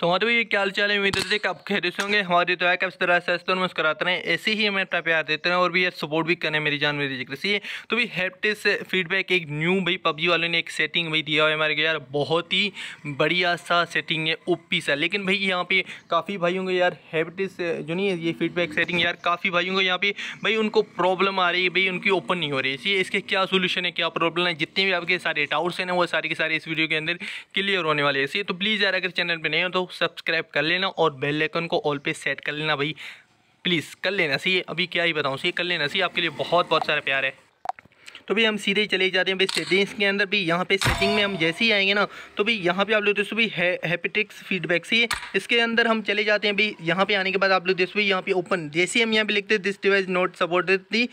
तो हमारे ये क्या चाल है उम्मीद है कब आप होंगे हमारी तो है कब इस तरह से हंसते और मुस्कराते रहे ऐसे ही हमें अपना प्यार देते रहे और भी यार सपोर्ट भी करें मेरी जान मेरी जिक्र से तो भी हेपटेज से फीडबैक एक न्यू भाई पबजी वालों ने एक सेटिंग भाई दिया हुआ है हमारे यार बहुत ही बढ़िया सा सेटिंग है ओपी सा लेकिन भाई यहाँ पे काफ़ी भाई होंगे यार हेपटेज जो नहीं है ये फीडबैक सेटिंग यार काफ़ी भाई होंगे यहाँ पे भाई उनको प्रॉब्लम आ रही है भाई उनकी ओपन नहीं हो रही है इसके क्या सोल्यूशन है क्या प्रॉब्लम है जितने भी आपके सारे डाउट्स हैं वो सारे के सारे इस वीडियो के अंदर क्लियर होने वाले हैं तो प्लीज़ यार अगर चैनल पर नहीं हो तो सब्सक्राइब कर लेना और बेल लेकन को ऑल पे सेट कर लेना भाई प्लीज़ कर लेना सही अभी क्या ही बताऊँ सही कर लेना सही आपके लिए बहुत बहुत सारा प्यार है तो भी हम सीधे चले जाते हैं भाई सेटिंग्स के अंदर भी यहाँ पे सेटिंग में हम जैसे ही आएंगे ना तो भी यहाँ पे आप लोग दोस्तों भाई हैपिटिक्स फीडबैक से इसके अंदर हम चले जाते हैं भाई यहाँ पे आने के बाद आप लोग दोस्तों यहाँ पे ओपन जैसे हम यहाँ पे लिखते हैं this device not supported the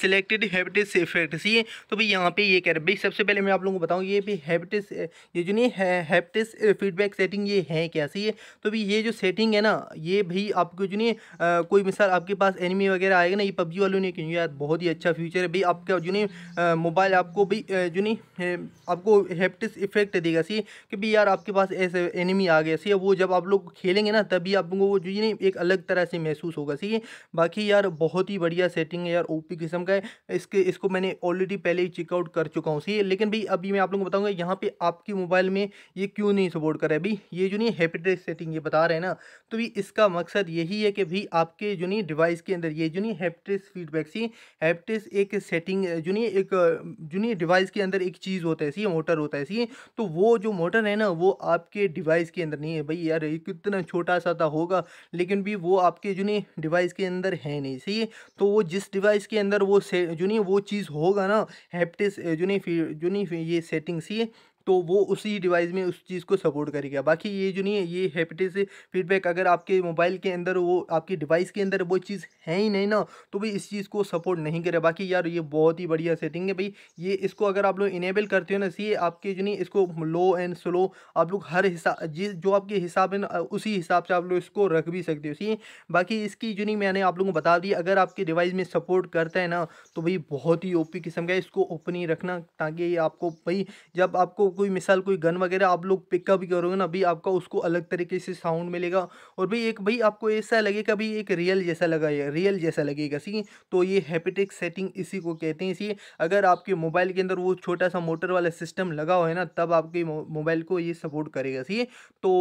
selected हैबिटिस इफेक्ट सी तो भी यहाँ पे ये कह रहे भाई सबसे पहले मैं आप लोगों को बताऊँ ये भी हैबिटिस ये जो नहीं हैबिटिस फीडबैक सेटिंग ये है कैसी है तो भी ये जो सेटिंग है ना ये भाई आपको जो नहीं uh, कोई मिसाल आपके पास एनिमी वगैरह आएगा ना ये पबजी वालों ने क्यों यार बहुत ही अच्छा फ्यूचर है भाई आपका जो नहीं मोबाइल आपको भी जो नहीं आपको हेप्टिस इफेक्ट देगा सी कि भाई यार आपके पास ऐसे एनिमी आ गया सी वो जब आप लोग खेलेंगे ना तभी आपको वो जो नहीं एक अलग तरह से महसूस होगा सी बाकी यार बहुत ही बढ़िया सेटिंग है यार पी किस्म का है इसके इसको मैंने ऑलरेडी पहले ही चेकआउट कर चुका हूँ सी लेकिन भाई अभी मैं आप लोगों को बताऊँगा यहाँ पर आपके मोबाइल में ये क्यों नहीं सपोर्ट है भाई ये जो नहीं हेप्टिस सेटिंग ये बता रहे हैं ना तो भी इसका मकसद यही है कि भाई आपके जो नहीं डिवाइस के अंदर ये जो नहीं हेप्टिस फीडबैक सी हेप्टिस एक सेटिंग जो नहीं एक जो नहीं डिवाइस के अंदर एक चीज़ होता है सी मोटर होता है सी तो वो जो मोटर है ना वो आपके डिवाइस के अंदर नहीं है भाई यार कितना छोटा सा था होगा लेकिन भी वो आपके जो नहीं डिवाइस के अंदर है नहीं सही तो वो जिस डिवाइस के अंदर वो से जो नहीं वो चीज़ होगा ना हैप्टिस जो नहीं जो नहीं ये सेटिंग सी तो वो उसी डिवाइस में उस चीज़ को सपोर्ट करेगा बाकी ये जो नहीं है ये हेपेटिस फीडबैक अगर आपके मोबाइल के अंदर वो आपकी डिवाइस के अंदर वो चीज़ है ही नहीं ना तो भाई इस चीज़ को सपोर्ट नहीं करे बाकी यार ये बहुत ही बढ़िया सेटिंग है भाई ये इसको अगर आप लोग इनेबल करते हो ना सी आपके जो नहीं इसको लो एंड स्लो आप लोग हर हिसाब जिस जो आपके हिसाब है ना उसी हिसाब से आप लोग इसको रख भी सकते हो सी बाकी इसकी जो नहीं मैंने आप लोगों को बता दी अगर आपके डिवाइस में सपोर्ट करता है ना तो भाई बहुत ही ओपी किस्म का इसको ओपन ही रखना ताकि आपको भाई जब आपको कोई मिसाल कोई गन वगैरह आप लोग पिकअप करोगे ना भाई आपका उसको अलग तरीके से साउंड मिलेगा और भाई एक भाई आपको ऐसा लगेगा भाई एक रियल जैसा लगाएगा रियल जैसा लगेगा सी तो ये हैपीटिक सेटिंग इसी को कहते हैं इसी अगर आपके मोबाइल के अंदर वो छोटा सा मोटर वाला सिस्टम लगा हुआ है ना तब आपके मोबाइल को ये सपोर्ट करेगा सी तो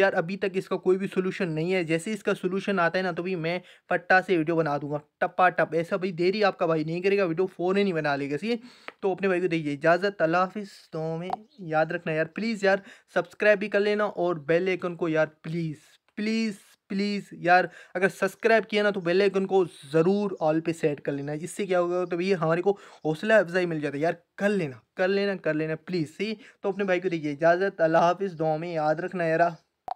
यार अभी तक इसका कोई भी सोल्यूशन नहीं है जैसे इसका सोल्यूशन आता है ना तो भाई मैं फट्टा से वीडियो बना दूंगा टप्पा टप ऐसा भाई देरी आपका भाई नहीं करेगा वीडियो फ़ोन ही नहीं बना लेगा सी तो अपने भाई को दीजिए इजाज़त अल्लाह हाफिज़ तो में याद रखना यार प्लीज़ यार सब्सक्राइब भी कर लेना और बेल आइकन को यार प्लीज़ प्लीज़ प्लीज़ यार अगर सब्सक्राइब किया ना तो बेल आइकन को ज़रूर ऑल पे सेट कर लेना इससे क्या होगा तो भैया हमारे को हौसला अफजाई मिल जाता है यार कर लेना कर लेना कर लेना प्लीज़ सही तो अपने भाई को देखिए इजाज़त अल्लाह हाफिज़ दुआ में याद रखना यार